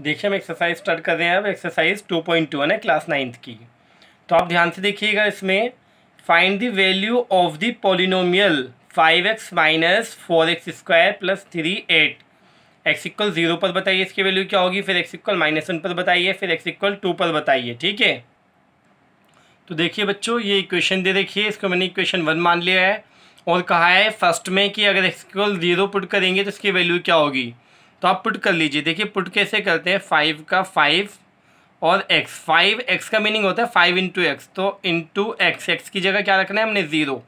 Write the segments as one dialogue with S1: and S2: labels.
S1: देखिए हम exercise start कर रहे हैं अब एक्सरसाइज 2.2 है ना क्लास नाइन्थ की तो आप ध्यान से देखिएगा इसमें find the value of the polynomial five x minus four x square plus three at x equal zero पर बताइए इसकी वैल्यू क्या होगी फिर एक्स इक्वल माइनस वन पर बताइए फिर एक्स इक्वल टू पर बताइए ठीक है तो देखिए बच्चों ये इक्वेशन दे देखिए इसको मैंने इक्वेशन वन मान लिया है और कहा है फर्स्ट में कि अगर एक्स इक्वल जीरो पुट करेंगे तो इसकी वैल्यू क्या होगी तो आप पुट कर लीजिए देखिए पुट कैसे करते हैं फाइव का फाइव और एक्स फाइव एक्स का मीनिंग होता है फाइव इंटू एक्स तो इंटू एक्स एक्स की जगह क्या रखना है हमने ज़ीरो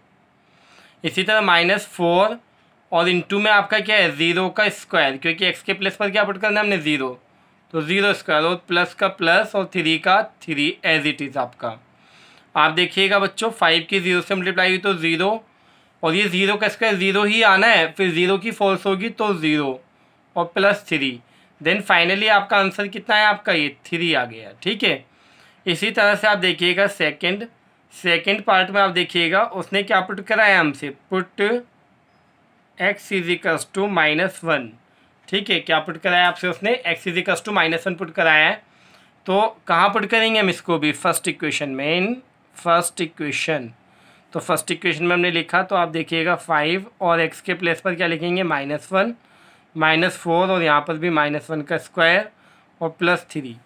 S1: इसी तरह माइनस फोर और इंटू में आपका क्या है ज़ीरो का स्क्वायर क्योंकि एक्स के प्लस पर क्या पुट करना है हमने ज़ीरो तो ज़ीरो स्क्वायर और प्लस का प्लस और थ्री का थ्री एज इट इज़ आपका आप देखिएगा बच्चों फाइव की ज़ीरो से मल्टीप्लाई हुई तो ज़ीरो और ये ज़ीरो का स्क्वायर ज़ीरो ही आना है फिर ज़ीरो की फोर्स होगी तो ज़ीरो और प्लस थ्री देन फाइनली आपका आंसर कितना है आपका ये थ्री आ गया ठीक है इसी तरह से आप देखिएगा सेकंड सेकंड पार्ट में आप देखिएगा उसने क्या पुट कराया हमसे put x equals to minus one ठीक है क्या पुट कराया आपसे उसने x equals to minus one put कराया है तो कहाँ पुट करेंगे हम इसको भी फर्स्ट इक्वेशन में इन फर्स्ट इक्वेशन तो फर्स्ट इक्वेशन में हमने लिखा तो आप देखिएगा फाइव और एक्स के प्लेस पर क्या लिखेंगे माइनस वन माइनस फोर और यहाँ पर भी माइनस वन का स्क्वायर और प्लस थ्री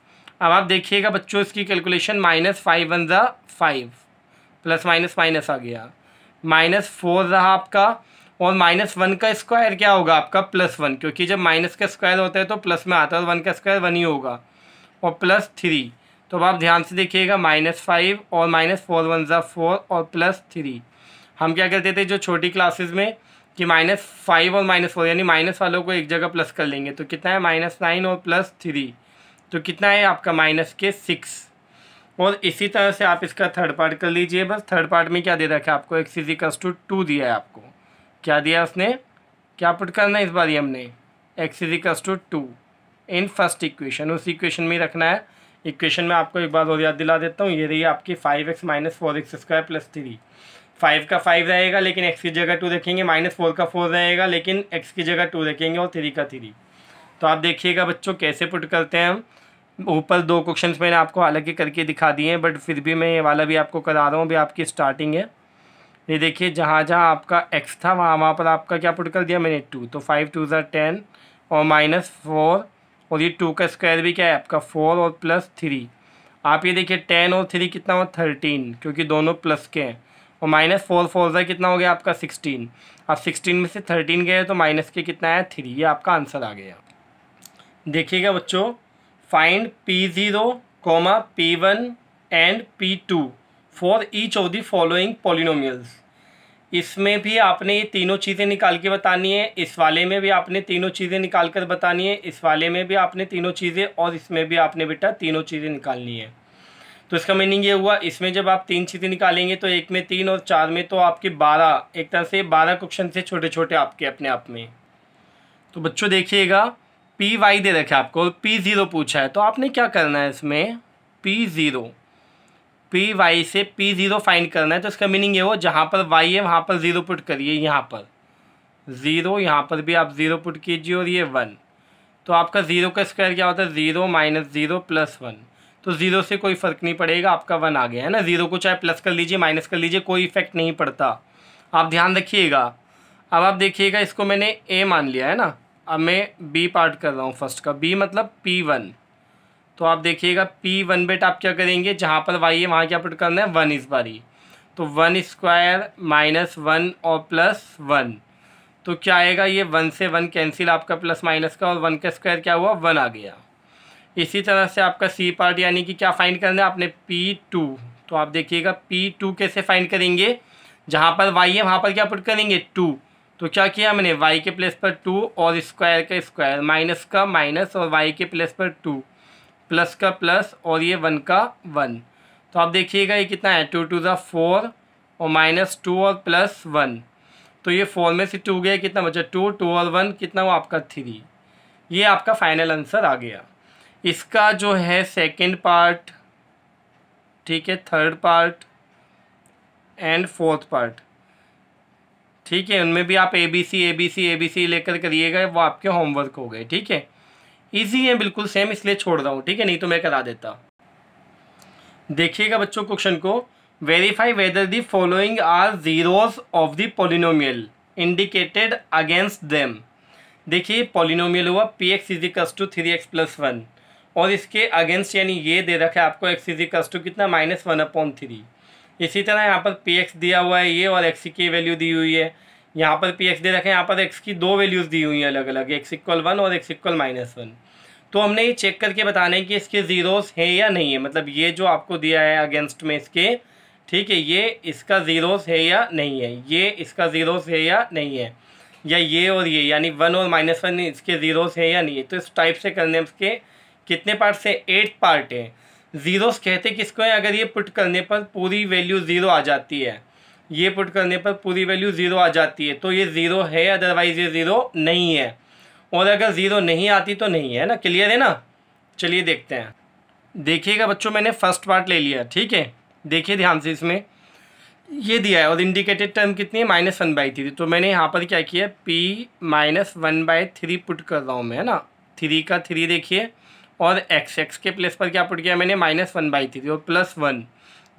S1: अब आप देखिएगा बच्चों इसकी कैलकुलेशन माइनस फाइव वन ज़ा फाइव प्लस माइनस माइनस आ गया माइनस फोर रहा आपका और माइनस वन का स्क्वायर क्या होगा आपका प्लस वन क्योंकि जब माइनस का स्क्वायर होता है तो प्लस में आता है और वन का स्क्वायर वन ही होगा और प्लस थ्री तो अब आप ध्यान से देखिएगा माइनस फाइव और माइनस फोर वन ज़ा फोर और प्लस थ्री हम क्या करते थे जो छोटी क्लासेज में कि माइनस फाइव और माइनस फोर यानी माइनस वालों को एक जगह प्लस कर लेंगे तो कितना है माइनस नाइन और प्लस थ्री तो कितना है आपका माइनस के सिक्स और इसी तरह से आप इसका थर्ड पार्ट कर लीजिए बस थर्ड पार्ट में क्या दे रखा है आपको एक्स इजिकल्स टू टू दिया है आपको क्या दिया उसने क्या पुट करना है इस बार हमने x equals to two in first equation उस इक्वेशन में रखना है इक्वेशन में आपको एक बार और याद दिला देता हूँ ये रही आपकी five x minus four x square plus three five का फाइव रहेगा लेकिन एक्स की जगह टू रखेंगे माइनस फोर का फोर रहेगा लेकिन एक्स की जगह टू रखेंगे और थ्री का थ्री तो आप देखिएगा बच्चों कैसे पुट करते हैं हम ऊपर दो क्वेश्चन मैंने आपको हालांकि करके दिखा दिए हैं बट फिर भी मैं ये वाला भी आपको करा रहा हूँ अभी आपकी स्टार्टिंग है ये देखिए जहाँ जहाँ आपका एक्स था वहाँ वहाँ पर आपका क्या पुट कर दिया मैंने टू तो फाइव टू ज़ार टेन और माइनस फोर और ये टू का स्क्वायर भी क्या है आपका फोर और प्लस थ्री आप ये देखिए टेन और थ्री कितना हुआ थर्टीन क्योंकि दोनों प्लस के हैं और माइनस फोर फोर ज़ा कितना हो गया आपका सिक्सटीन अब सिक्सटीन में से थर्टीन गए तो माइनस के कितना आया थ्री ये आपका आंसर आ गया देखिएगा बच्चों find P zero comma P one and P two for each of the following polynomials इसमें भी आपने ये तीनों चीज़ें निकाल के बतानी है इस वाले में भी आपने तीनों चीज़ें निकाल कर बतानी है इस वाले में भी आपने तीनों चीज़ें और इसमें भी आपने बेटा तीनों चीज़ें निकालनी है तो इसका मीनिंग ये हुआ इसमें जब आप तीन चीज़ें निकालेंगे तो एक में तीन और चार में तो आपके बारह एक तरह से बारह क्वेश्चन से छोटे छोटे आपके अपने आप में तो बच्चों देखिएगा पी वाई दे रखे आपको और पी ज़ीरो पूछा है तो आपने क्या करना है इसमें पी ज़ीरो पी वाई से पी ज़ीरो फाइंड करना है तो इसका मीनिंग ये हो जहाँ पर वाई है वहाँ पर ज़ीरो पुट करिए यहाँ पर ज़ीरो यहाँ पर भी आप ज़ीरो पुट कीजिए और ये वन तो आपका ज़ीरो का स्क्वायर क्या होता है zero minus zero plus one तो ज़ीरो से कोई फ़र्क नहीं पड़ेगा आपका वन आ गया है ना ज़ीरो को चाहे प्लस कर लीजिए माइनस कर लीजिए कोई इफेक्ट नहीं पड़ता आप ध्यान रखिएगा अब आप देखिएगा इसको मैंने ए मान लिया है ना अब मैं बी पार्ट कर रहा हूँ फर्स्ट का बी मतलब पी वन तो आप देखिएगा पी वन बेट आप क्या करेंगे जहाँ पर वाई है वहाँ क्या पुट करना है वन इस बारी तो वन स्क्वायर माइनस वन और प्लस वन तो क्या आएगा ये वन से वन कैंसिल आपका प्लस माइनस का और वन का स्क्वायर क्या हुआ वन आ गया इसी तरह से आपका सी पार्ट यानी कि क्या फाइंड करना है आपने पी टू तो आप देखिएगा पी टू कैसे फाइंड करेंगे जहाँ पर वाई है वहाँ पर क्या पुट करेंगे टू तो क्या किया मैंने वाई के प्लेस पर टू और स्क्वायर का स्क्वायर माइनस का माइनस और वाई के प्लेस पर टू प्लस का प्लस और ये वन का वन तो आप देखिएगा ये कितना है टू टू ज़ा फोर और माइनस टू और प्लस वन तो ये फोर में से टू गया कितना बचा टू टू और वन कितना वो आपका थ्री ये आपका फाइनल आंसर आ गया इसका जो है सेकंड पार्ट ठीक है third part and fourth part ठीक है उनमें भी आप A B C A B C A B C लेकर करिएगा वो आपके होमवर्क हो गए ठीक है इजी है बिल्कुल सेम इसलिए छोड़ रहा हूँ ठीक है नहीं तो मैं करा देता देखिएगा बच्चों क्वेश्चन को verify whether the following are zeros of the polynomial indicated against them देखिए पोलिनोमियल हुआ P x equals to three x plus one और इसके अगेंस्ट यानी ये दे रखा है आपको एक्स इजिकल्स टू कितना माइनस वन अपॉन थ्री इसी तरह यहाँ पर पी एक्स दिया हुआ है ये और एक्स की वैल्यू दी हुई है यहाँ पर पी एक्स दे रखे है यहाँ पर एक्स की दो वैल्यूज़ दी हुई हैं अलग अलग एक्स इक्वल वन और एक्स इक्वल माइनस वन तो हमने ये चेक करके बताना है कि इसके ज़ीरोज़ हैं या नहीं है मतलब ये जो आपको दिया है अगेंस्ट में इसके ठीक है ये इसका ज़ीरोज़ है या नहीं है ये इसका ज़ीरोज़ है या नहीं है या ये और ये यानी वन और माइनस वन इसके ज़ीरोज़ है या नहीं है तो इस टाइप से करने के कितने पार्ट्स हैं एट पार्ट हैं ज़ीरोस कहते किसको हैं अगर ये पुट करने पर पूरी वैल्यू ज़ीरो आ जाती है ये पुट करने पर पूरी वैल्यू ज़ीरो आ जाती है तो ये ज़ीरो है अदरवाइज़ ये ज़ीरो नहीं है और अगर ज़ीरो नहीं आती तो नहीं है ना क्लियर है ना चलिए देखते हैं देखिएगा बच्चों मैंने फर्स्ट पार्ट ले लिया ठीक है देखिए ध्यान से इसमें ये दिया है और इंडिकेटेड टर्म कितनी है माइनस वन बाई थ्री तो मैंने यहाँ पर क्या किया P minus one by three put कर रहा हूँ मैं है ना थ्री का थ्री देखिए और एक्स एक्स के प्लेस पर क्या पुट किया मैंने माइनस वन बाई थ्री और प्लस वन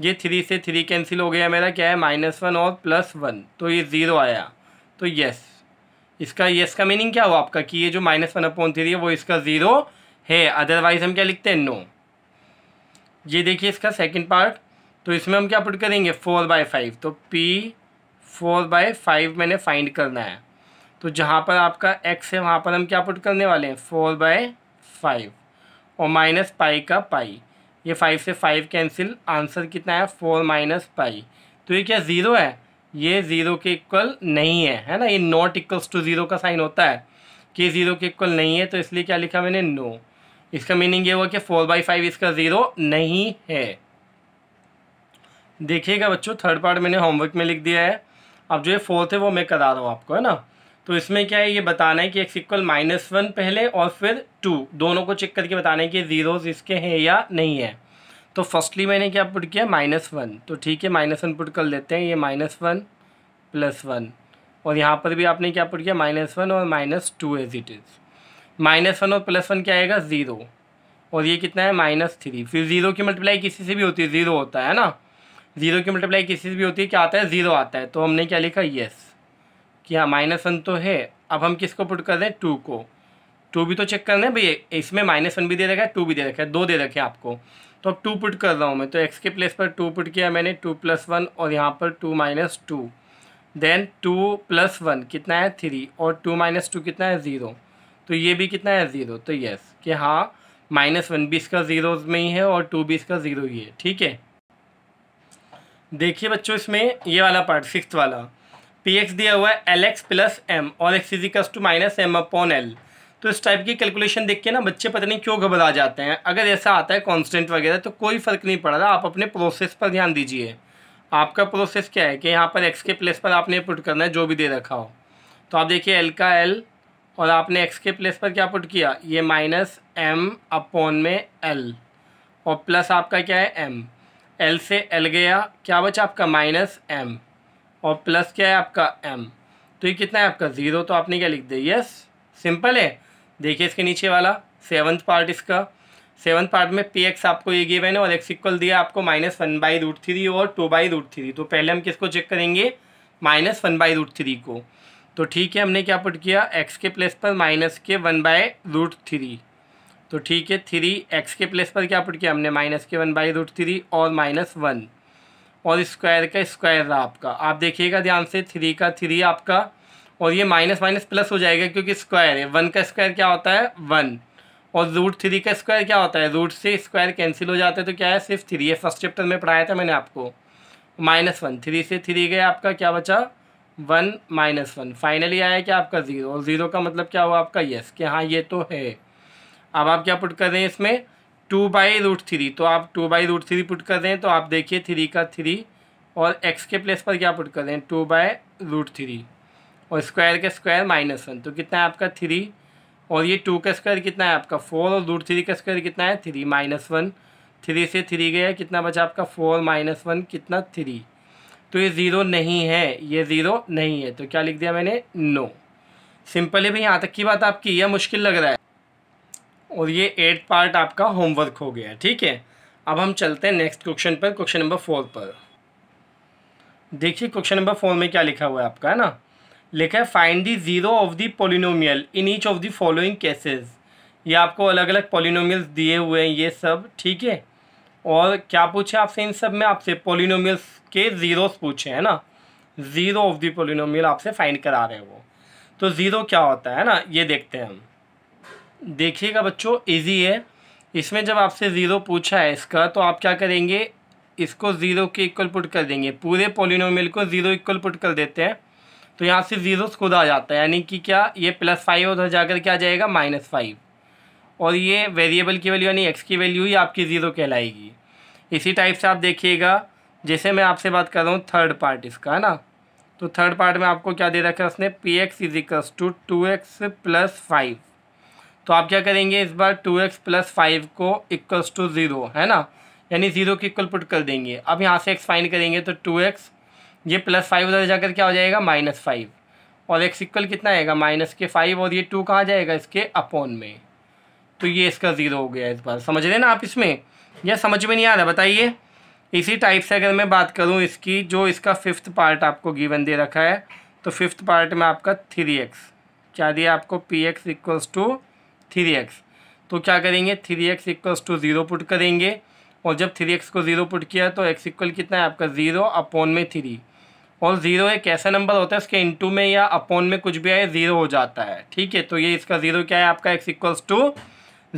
S1: ये थ्री से थ्री कैंसिल हो गया मेरा क्या है माइनस वन और प्लस वन तो ये ज़ीरो आया तो यस इसका यस का मीनिंग क्या हुआ आपका कि ये जो माइनस वन अपॉन थ्री है वो इसका ज़ीरो है अदरवाइज़ हम क्या लिखते हैं नो ये देखिए इसका सेकेंड पार्ट तो इसमें हम क्या पुट करेंगे फोर बाय फाइव तो पी फोर बाय फाइव मैंने फाइंड करना है तो जहाँ पर आपका एक्स है वहाँ पर हम क्या पुट करने वाले हैं फोर बाय फाइव और माइनस पाई का पाई ये फाइव से फाइव कैंसिल आंसर कितना है फोर माइनस पाई तो ये क्या ज़ीरो है ये ज़ीरो के इक्वल नहीं है है ना ये नॉट इक्वल्स टू ज़ीरो का साइन होता है कि ज़ीरो के इक्वल नहीं है तो इसलिए क्या लिखा मैंने नो इसका मीनिंग ये हुआ कि फोर बाई फाइव इसका ज़ीरो नहीं है देखिएगा बच्चों थर्ड पार्ट मैंने होमवर्क में लिख दिया है अब जो ये फोर्थ है वो मैं करा रहा हूँ आपको है ना तो इसमें क्या है ये बताना है कि एक्स इक्वल माइनस वन पहले और फिर टू दोनों को चेक करके बताना है कि ज़ीरोज़ इसके हैं या नहीं है तो फर्स्टली मैंने क्या पुट किया माइनस वन तो ठीक है माइनस वन पुट कर लेते हैं ये माइनस वन प्लस वन और यहाँ पर भी आपने क्या पुट किया माइनस वन और minus two as it is minus one और प्लस वन क्या आएगा ज़ीरो और ये कितना है माइनस थ्री फिर ज़ीरो की मल्टीप्लाई किसी से भी होती है ज़ीरो होता है ना ज़ीरो की मल्टीप्लाई किसी से भी होती है क्या आता है ज़ीरो आता है तो हमने क्या लिखा येस कि हाँ माइनस वन तो है अब हम किसको पुट कर दें टू को टू भी तो चेक करना है भैया इसमें माइनस वन भी दे रखा है टू भी दे रखा है दो दे रखे हैं आपको तो अब टू पुट कर रहा हूँ मैं तो एक्स के प्लेस पर टू पुट किया मैंने टू प्लस वन और यहाँ पर two minus two then two plus one कितना है थ्री और टू माइनस टू कितना है ज़ीरो तो ये भी कितना है ज़ीरो तो यस कि हाँ माइनस वन भी इसका ज़ीरो में ही है और टू भी इसका ज़ीरो ही है ठीक है देखिए बच्चों इसमें ये वाला पार्ट सिक्स वाला पी एक्स दिया हुआ है एल एक्स प्लस एम और x equals to minus M upon L तो इस टाइप की कैलकुलेशन देख के ना बच्चे पता नहीं क्यों घबरा जाते हैं अगर ऐसा आता है कांस्टेंट वगैरह तो कोई फ़र्क नहीं पड़ रहा आप अपने प्रोसेस पर ध्यान दीजिए आपका प्रोसेस क्या है कि यहाँ पर एक्स के प्लेस पर आपने पुट करना है जो भी दे रखा हो तो आप देखिए एल का एल और आपने एक्स के प्लेस पर क्या पुट किया ये माइनस एम अपॉन में एल और प्लस आपका क्या है एम एल से एल गया क्या बचा आपका माइनस एम और प्लस क्या है आपका एम तो ये कितना है आपका ज़ीरो तो आपने क्या लिख दिया यस सिंपल है देखिए इसके नीचे वाला सेवन्थ पार्ट इसका सेवन्थ पार्ट में पी एक्स आपको ये गिवन है और एक्स इक्वल दिया आपको minus one by root three और टू बाई रूट थ्री तो पहले हम किसको चेक करेंगे minus one by root three को तो ठीक है हमने क्या पुट किया एक्स के प्लेस पर माइनस के वन बाय रूट थ्री तो ठीक है थ्री एक्स के प्लेस पर क्या पुट किया हमने माइनस के वन बाई रूट थ्री और माइनस वन और स्क्वायर का स्क्वायर रहा आपका आप देखिएगा ध्यान से थ्री का थ्री आपका और ये माइनस माइनस प्लस हो जाएगा क्योंकि स्क्वायर है वन का स्क्वायर क्या होता है वन और रूट थ्री का स्क्वायर क्या होता है रूट से स्क्वायर कैंसिल हो जाता है तो क्या है सिर्फ थ्री है फर्स्ट चैप्टर में पढ़ाया था मैंने आपको माइनस वन थ्री से थ्री गया आपका क्या बचा वन माइनस वन फाइनली आया क्या आपका ज़ीरो और ज़ीरो का मतलब क्या हुआ आपका यस कि हाँ ये तो है अब आप क्या पुट कर रहे हैं इसमें टू बाई रूट थ्री तो आप two by root three put कर रहे हैं तो आप देखिए थ्री का थ्री और एक्स के प्लेस पर क्या पुट कर रहे हैं टू बाय रूट थ्री और स्क्वायर का स्क्वायर माइनस वन तो कितना है आपका थ्री और ये टू का स्क्वायर कितना है आपका फोर और रूट थ्री का स्क्वायर कितना है थ्री माइनस वन थ्री से थ्री गया कितना बचा आपका फोर माइनस वन कितना थ्री तो ये ज़ीरो नहीं है ये ज़ीरो नहीं है तो क्या लिख दिया मैंने नो सिंपल है भाई यहाँ तक की बात आपकी यह मुश्किल लग रहा है और ये एट पार्ट आपका होमवर्क हो गया ठीक है अब हम चलते हैं नेक्स्ट क्वेश्चन पर क्वेश्चन नंबर फोर पर देखिए क्वेश्चन नंबर फोर में क्या लिखा हुआ है आपका है ना लिखा है find the zero of the polynomial in each of the following cases ये आपको अलग अलग पोलिनोमियल्स दिए हुए हैं ये सब ठीक है और क्या पूछे आपसे इन सब में आपसे पोलिनोमियल्स के ज़ीरोस पूछे हैं ना ज़ीरो ऑफ दी पोलिनोमियल आपसे फाइंड करा रहे हैं वो तो ज़ीरो क्या होता है ना ये देखते हैं हम देखिएगा बच्चों इजी है इसमें जब आपसे ज़ीरो पूछा है इसका तो आप क्या करेंगे इसको ज़ीरो के इक्वल पुट कर देंगे पूरे पोलिनोमिल को ज़ीरो इक्वल पुट कर देते हैं तो यहाँ से ज़ीरो खुद आ जाता है यानी कि क्या ये प्लस फाइव उधर जाकर क्या जाएगा माइनस फाइव और ये वेरिएबल की वैल्यू यानी एक्स की वैल्यू ही आपकी ज़ीरो कहलाएगी इसी टाइप से आप देखिएगा जैसे मैं आपसे बात कर रहा हूँ थर्ड पार्ट इसका है ना तो थर्ड पार्ट में आपको क्या दे रखा है उसने p x equals to two x plus five तो आप क्या करेंगे इस बार टू एक्स प्लस फाइव को इक्वल्स टू ज़ीरो है ना यानी ज़ीरो के इक्वल पुट कर देंगे अब यहाँ से एक्स फाइन करेंगे तो टू एक्स ये प्लस फाइव उधर जाकर क्या हो जाएगा माइनस फाइव और एक्स इक्वल कितना आएगा माइनस के फाइव और ये टू कहाँ जाएगा इसके अपॉन में तो ये इसका ज़ीरो हो गया इस बार समझ रहे ना आप इसमें यह समझ में नहीं आ रहा बताइए इसी टाइप से अगर मैं बात करूँ इसकी जो इसका फिफ्थ पार्ट आपको गिवन दे रखा है तो फिफ्थ पार्ट में आपका थ्री एक्स क्या दिया आपको p x equals to three x तो क्या करेंगे three x equals to zero put करेंगे और जब थ्री एक्स को ज़ीरो पुट किया तो एक्स इक्वल कितना है आपका ज़ीरो अपोन में थ्री और ज़ीरो एक ऐसा नंबर होता है उसके इंटू में या अपोन में कुछ भी आए ज़ीरो हो जाता है ठीक है तो ये इसका ज़ीरो क्या है आपका एक्स इक्वल्स टू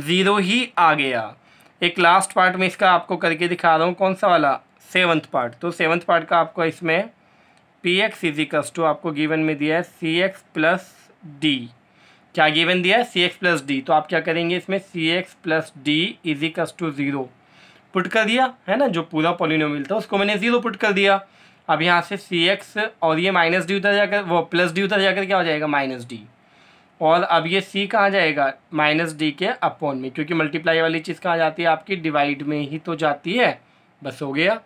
S1: ज़ीरो ही आ गया एक लास्ट पार्ट में इसका आपको करके दिखा रहा हूँ कौन सा वाला सेवन्थ पार्ट तो सेवन्थ पार्ट का आपको इसमें पी एक्स इजिकल्स टू आपको गिवन में दिया है सी एक्स प्लस डी क्या गिवन दिया है सी एक्स प्लस डी तो आप क्या करेंगे इसमें c x plus d is to zero put कर दिया है ना जो पूरा पॉलिनोमियल था उसको मैंने ज़ीरो पुट कर दिया अब यहाँ से सी एक्स और ये माइनस डी उतर जाकर वो प्लस डी उतर जाकर क्या हो जाएगा माइनस डी और अब ये सी कहाँ जाएगा माइनस डी के अपॉन में क्योंकि मल्टीप्लाई वाली चीज़ कहाँ जाती है आपकी डिवाइड में ही तो जाती है बस हो गया